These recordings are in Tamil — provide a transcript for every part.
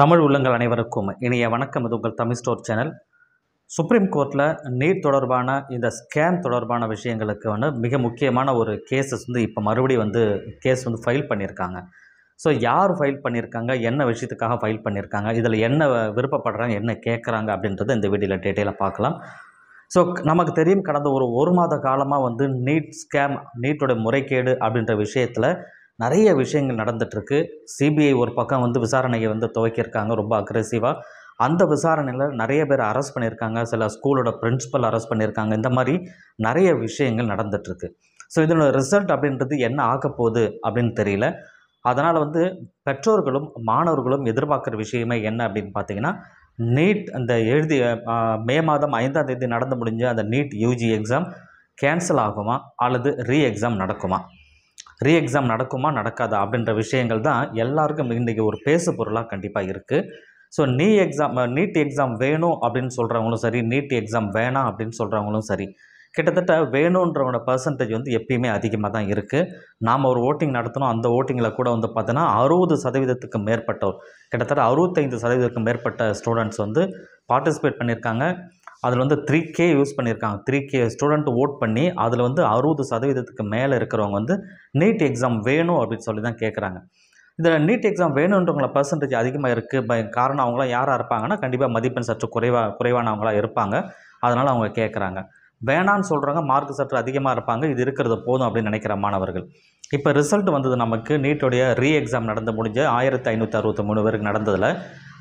தமிழ் உள்ளங்கள் அனைவருக்கும் இனிய வணக்கம் இது உங்கள் தமிழ் ஸ்டோர் சேனல் சுப்ரீம் கோர்ட்டில் நீட் தொடர்பான இந்த ஸ்கேம் தொடர்பான விஷயங்களுக்கு வந்து மிக முக்கியமான ஒரு கேஸஸ் வந்து இப்போ மறுபடியும் வந்து கேஸ் வந்து ஃபைல் பண்ணியிருக்காங்க ஸோ யார் ஃபைல் பண்ணியிருக்காங்க என்ன விஷயத்துக்காக ஃபைல் பண்ணியிருக்காங்க இதில் என்ன விருப்பப்படுறாங்க என்ன கேட்குறாங்க அப்படின்றத இந்த வீடியோவில் டீட்டெயிலாக பார்க்கலாம் ஸோ நமக்கு தெரியும் கடந்த ஒரு ஒரு மாத காலமாக வந்து நீட் ஸ்கேம் நீட்டோட முறைகேடு அப்படின்ற விஷயத்தில் நிறைய விஷயங்கள் நடந்துட்டுருக்கு சிபிஐ ஒரு பக்கம் வந்து விசாரணையை வந்து துவக்கியிருக்காங்க ரொம்ப அக்ரெசிவாக அந்த விசாரணையில் நிறைய பேர் அரெஸ்ட் பண்ணியிருக்காங்க சில ஸ்கூலோட பிரின்ஸிபல் அரெஸ்ட் பண்ணியிருக்காங்க இந்த மாதிரி நிறைய விஷயங்கள் நடந்துகிட்ருக்கு ஸோ இதனோட ரிசல்ட் அப்படின்றது என்ன ஆகப்போகுது அப்படின்னு தெரியல அதனால் வந்து பெற்றோர்களும் மாணவர்களும் எதிர்பார்க்குற விஷயமே என்ன அப்படின்னு பார்த்தீங்கன்னா நீட் அந்த எழுதி மே மாதம் ஐந்தாம் தேதி நடந்து முடிஞ்ச அந்த நீட் யூஜி எக்ஸாம் கேன்சல் ஆகுமா அல்லது ரீ எக்ஸாம் நடக்குமா ரீ எக்ஸாம் நடக்குமா நடக்காதா அப்படின்ற விஷயங்கள் தான் எல்லாருக்கும் இன்றைக்கி ஒரு பேசு பொருளாக கண்டிப்பாக இருக்குது ஸோ நீ எக்ஸாம் நீட் எக்ஸாம் வேணும் அப்படின்னு சொல்கிறவங்களும் சரி நீட் எக்ஸாம் வேணாம் அப்படின்னு சொல்கிறவங்களும் சரி கிட்டத்தட்ட வேணுன்றவோட பர்சன்டேஜ் வந்து எப்பயுமே அதிகமாக தான் இருக்குது நாம் ஒரு ஓட்டிங் நடத்தினோம் அந்த ஓட்டிங்கில் கூட வந்து பார்த்தோன்னா அறுபது சதவீதத்துக்கு மேற்பட்டோர் கிட்டத்தட்ட அறுபத்தைந்து சதவீதத்துக்கு மேற்பட்ட ஸ்டூடெண்ட்ஸ் வந்து பார்ட்டிசிபேட் பண்ணியிருக்காங்க அதில் வந்து த்ரீ கே யூஸ் பண்ணியிருக்காங்க த்ரீ கே ஸ்டூடெண்ட் ஓட் பண்ணி அதில் வந்து அறுபது சதவீதத்துக்கு மேலே இருக்கிறவங்க வந்து நீட் எக்ஸாம் வேணும் அப்படின்னு சொல்லி தான் கேட்குறாங்க இதில் நீட் எக்ஸாம் வேணுன்றவங்கள பர்சன்டேஜ் அதிகமாக இருக்குது காரணம் அவங்களாம் யாராக இருப்பாங்கன்னா கண்டிப்பாக மதிப்பெண் சற்று குறைவாக குறைவானவங்களாக இருப்பாங்க அதனால் அவங்க கேட்குறாங்க வேணான்னு சொல்கிறாங்க மார்க் சற்று அதிகமாக இருப்பாங்க இது இருக்கிறது போதும் அப்படின்னு நினைக்கிற மாணவர்கள் இப்போ ரிசல்ட் வந்தது நமக்கு நீட்டுடைய ரீ எக்ஸாம் நடந்து முடிஞ்ச ஆயிரத்தி ஐநூற்றி அறுபத்தி மூணு பேருக்கு நடந்ததில்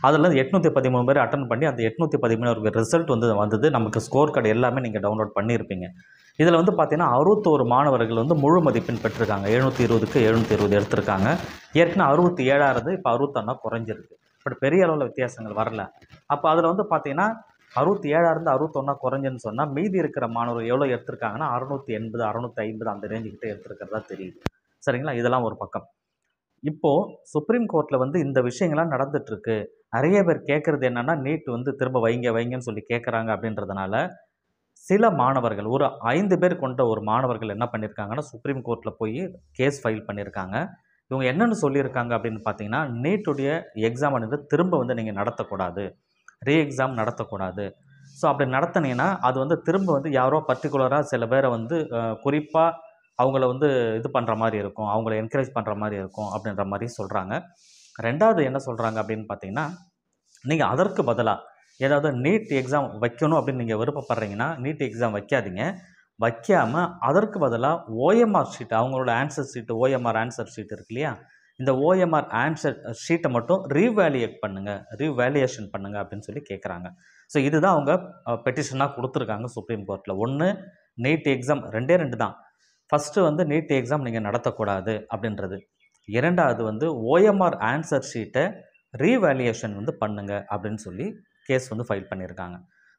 அதில் எட்நூற்றி பதிமூணு பேர் அட்டன் பண்ணி அந்த எட்நூற்றி பதிமூணு ரிசல்ட் வந்து வந்தது நமக்கு ஸ்கோர் கார்டு எல்லாமே நீங்கள் டவுன்லோட் பண்ணியிருப்பீங்க இதில் வந்து பார்த்தீங்கன்னா அறுபத்தோரு மாணவர்கள் வந்து முழு மதிப்பெண் பெற்றிருக்காங்க எழுநூற்றி இருபதுக்கு எழுநூற்றி இருபது எடுத்திருக்காங்க ஏற்கனவே அறுபத்தி ஏழாவது இப்போ அறுபத்தொன்னா குறைஞ்சிருக்கு பட் பெரிய அளவில் வித்தியாசங்கள் வரல அப்போ அதில் வந்து பார்த்திங்கன்னா அறுபத்தி ஏழாயிருந்து அறுபத்தொன்னா குறைஞ்சுன்னு சொன்னால் மீதி இருக்கிற மாணவர்கள் எவ்வளோ எடுத்திருக்காங்கன்னா அறுநூற்றி எண்பது அறுநூற்றி ஐம்பது அந்த ரேஞ்சுக்கிட்டே எடுத்திருக்கிறதா தெரியுது சரிங்களா இதெல்லாம் ஒரு பக்கம் இப்போது சுப்ரீம் கோர்ட்டில் வந்து இந்த விஷயங்கள்லாம் நடந்துகிட்ருக்கு நிறைய பேர் கேட்குறது என்னென்னா நீட் வந்து திரும்ப வைங்க வைங்கன்னு சொல்லி கேட்குறாங்க அப்படின்றதுனால சில மாணவர்கள் ஒரு ஐந்து பேர் கொண்ட ஒரு மாணவர்கள் என்ன பண்ணியிருக்காங்கன்னா சுப்ரீம் கோர்ட்டில் போய் கேஸ் ஃபைல் பண்ணியிருக்காங்க இவங்க என்னென்னு சொல்லியிருக்காங்க அப்படின்னு பார்த்தீங்கன்னா நீட்டுடைய எக்ஸாம் வந்து திரும்ப வந்து நீங்கள் நடத்தக்கூடாது ரீ எக்ஸாம் நடத்தக்கூடாது ஸோ அப்படி நடத்தினீங்கன்னா அது வந்து திரும்ப வந்து யாரோ பர்டிகுலராக சில பேரை வந்து குறிப்பாக அவங்கள வந்து இது பண்ணுற மாதிரி இருக்கும் அவங்கள என்கரேஜ் பண்ணுற மாதிரி இருக்கும் அப்படின்ற மாதிரி சொல்கிறாங்க ரெண்டாவது என்ன சொல்கிறாங்க அப்படின்னு பார்த்தீங்கன்னா நீங்கள் அதற்கு பதிலாக ஏதாவது நீட் எக்ஸாம் வைக்கணும் அப்படின்னு நீங்கள் விருப்பப்படுறீங்கன்னா நீட் எக்ஸாம் வைக்காதீங்க வைக்காமல் அதற்கு பதிலாக ஓஎம்ஆர் ஷீட் அவங்களோட answer sheet OMR answer sheet இருக்கு இல்லையா இந்த ஓஎம்ஆர் ஆன்சர் ஷீட்டை மட்டும் ரீவேலியேட் பண்ணுங்கள் ரீவேலியேஷன் பண்ணுங்கள் அப்படின்னு சொல்லி கேட்குறாங்க ஸோ இதுதான் அவங்க பெட்டிஷனாக கொடுத்துருக்காங்க சுப்ரீம் கோர்ட்டில் ஒன்று நீட் எக்ஸாம் ரெண்டே ரெண்டு தான் ஃபஸ்ட்டு வந்து நீட் எக்ஸாம் நீங்கள் நடத்தக்கூடாது அப்படின்றது இரண்டாவது வந்து ஓஎம்ஆர் ஆன்சர் ஷீட்டை ரீவேல்யூஷன் வந்து பண்ணுங்க அப்படின்னு சொல்லி கேஸ் வந்து ஃபைல் பண்ணியிருக்காங்க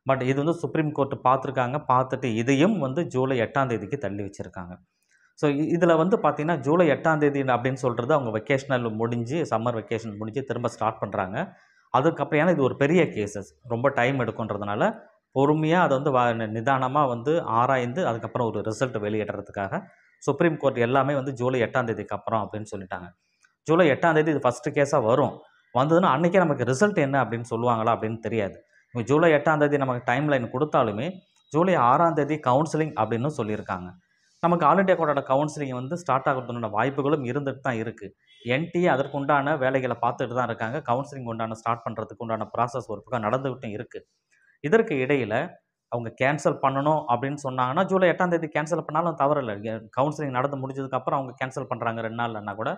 பட் இது வந்து சுப்ரீம் கோர்ட்டு பார்த்துருக்காங்க பார்த்துட்டு இதையும் வந்து ஜூலை எட்டாம் தேதிக்கு தள்ளி வச்சுருக்காங்க ஸோ இதில் வந்து பார்த்தீங்கன்னா ஜூலை எட்டாம் தேதி அப்படின்னு சொல்கிறது அவங்க வெக்கேஷனல் முடிஞ்சு சம்மர் வெக்கேஷன் முடிஞ்சு திரும்ப ஸ்டார்ட் பண்ணுறாங்க அதுக்கப்புறம் ஏன்னா இது ஒரு பெரிய கேஸஸ் ரொம்ப டைம் எடுக்குன்றதுனால பொறுமையாக அதை வந்து வா நிதானமாக வந்து ஆராய்ந்து அதுக்கப்புறம் ஒரு ரிசல்ட் வெளியிடுறதுக்காக சுப்ரீம் கோர்ட் எல்லாமே வந்து ஜூலை எட்டாம் தேதிக்கு அப்புறம் அப்படின்னு சொல்லிட்டாங்க ஜூலை எட்டாம் தேதி இது ஃபஸ்ட்டு கேஸாக வரும் வந்ததுன்னா அன்றைக்கே நமக்கு ரிசல்ட் என்ன அப்படின்னு சொல்லுவாங்களா அப்படின்னு தெரியாது இப்போ ஜூலை எட்டாம் தேதி நமக்கு டைம் லைன் கொடுத்தாலுமே ஜூலை ஆறாம் தேதி கவுன்சிலிங் அப்படின்னு சொல்லியிருக்காங்க நமக்கு ஆல் இண்டியா கோர்ட்டோட கவுன்சிலிங் வந்து ஸ்டார்ட் ஆகிறதுனோட வாய்ப்புகளும் இருந்துட்டு தான் இருக்குது என்டிஏ அதற்குண்டான வேலைகளை பார்த்துட்டு தான் இருக்காங்க கவுன்சிலிங் உண்டான ஸ்டார்ட் பண்ணுறதுக்கு உண்டான ப்ராசஸ் ஒரு பக்கம் நடந்துக்கிட்டும் இருக்குது இதற்கு இடையில் அவங்க கேன்சல் பண்ணணும் அப்படின்னு சொன்னாங்கன்னா ஜூலை எட்டாம் தேதி கேன்சல் பண்ணாலும் தவறில்லை கவுன்சிலிங் நடந்து முடிஞ்சதுக்கப்புறம் அவங்க கேன்சல் பண்ணுறாங்க ரெண்டு நாள்னா கூட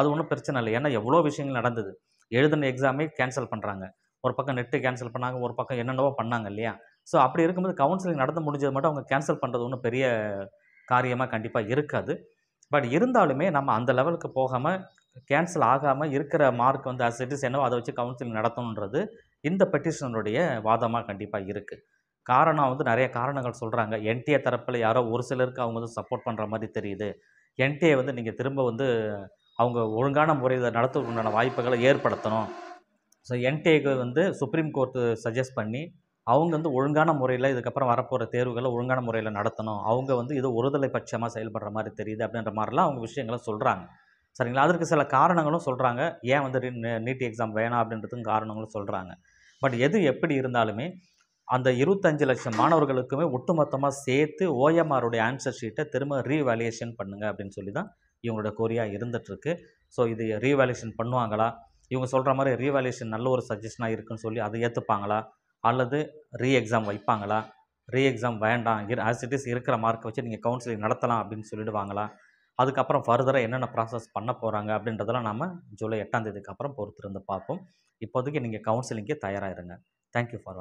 அது ஒன்றும் பிரச்சனை இல்லை ஏன்னா எவ்வளோ விஷயங்கள் நடந்தது எழுதின எக்ஸாமே கேன்சல் பண்ணுறாங்க ஒரு பக்கம் நெட்டு கேன்சல் பண்ணாங்க ஒரு பக்கம் என்னென்னவோ பண்ணாங்க இல்லையா ஸோ அப்படி இருக்கும்போது கவுன்சிலிங் நடந்து முடிஞ்சது மட்டும் அவங்க கேன்சல் பண்ணுறது ஒன்றும் பெரிய காரியமாக கண்டிப்பாக இருக்காது பட் இருந்தாலுமே நம்ம அந்த லெவலுக்கு போகாமல் கேன்சல் ஆகாமல் இருக்கிற மார்க் வந்து அஸ் இட் இஸ் என்னவோ அதை வச்சு கவுன்சிலிங் நடத்தணுன்றது இந்த பெட்டிஷனருடைய வாதமாக கண்டிப்பாக இருக்குது காரணம் வந்து நிறைய காரணங்கள் சொல்கிறாங்க என்டிஏ தரப்பில் யாரோ ஒரு சிலருக்கு அவங்க வந்து சப்போர்ட் பண்ணுற மாதிரி தெரியுது என்டிஏ வந்து நீங்கள் திரும்ப வந்து அவங்க ஒழுங்கான முறையில் நடத்துவதுக்குண்டான வாய்ப்புகளை ஏற்படுத்தணும் ஸோ என்டிஏக்கு வந்து சுப்ரீம் கோர்ட்டு சஜஸ்ட் பண்ணி அவங்க வந்து ஒழுங்கான முறையில் இதுக்கப்புறம் வரப்போகிற தேர்வுகளை ஒழுங்கான முறையில் நடத்தணும் அவங்க வந்து இது ஒருதலை பட்சமாக செயல்படுற மாதிரி தெரியுது அப்படின்ற மாதிரிலாம் அவங்க விஷயங்களை சொல்கிறாங்க சரிங்களா அதற்கு சில காரணங்களும் சொல்கிறாங்க ஏன் வந்து நீட் எக்ஸாம் வேணாம் அப்படின்றதுக்கும் காரணங்களும் சொல்கிறாங்க பட் எது எப்படி இருந்தாலுமே அந்த இருபத்தஞ்சு லட்சம் மாணவர்களுக்குமே ஒட்டுமொத்தமாக சேர்த்து ஓஎம்ஆருடைய ஆன்சர் ஷீட்டை திரும்ப ரீவேலியேஷன் பண்ணுங்கள் அப்படின்னு சொல்லி தான் இவங்களோட கோரியாக இருந்துகிட்ருக்கு ஸோ இது ரீவேலியேஷன் பண்ணுவாங்களா இவங்க சொல்கிற மாதிரி ரீவேலியேஷன் நல்ல ஒரு சஜஷனாக இருக்குன்னு சொல்லி அதை ஏற்றுப்பாங்களா அல்லது ரீ எக்ஸாம் வைப்பாங்களா ரீ எக்ஸாம் வேண்டாம் ஆஸ் இட் இஸ் இருக்கிற மார்க்கை வச்சு நீங்கள் கவுன்சிலிங் நடத்தலாம் அப்படின்னு சொல்லிடுவாங்களா அதுக்கப்புறம் ஃபர்தராக என்னென்ன ப்ராசஸ் பண்ண போகிறாங்க அப்படின்றதெல்லாம் நம்ம ஜூலை தேதிக்கு அப்புறம் பொறுத்திருந்து பார்ப்போம் இப்போதைக்கு நீங்கள் கவுன்சிலிங்கே தயாராக இருங்க தேங்க்யூ ஃபார்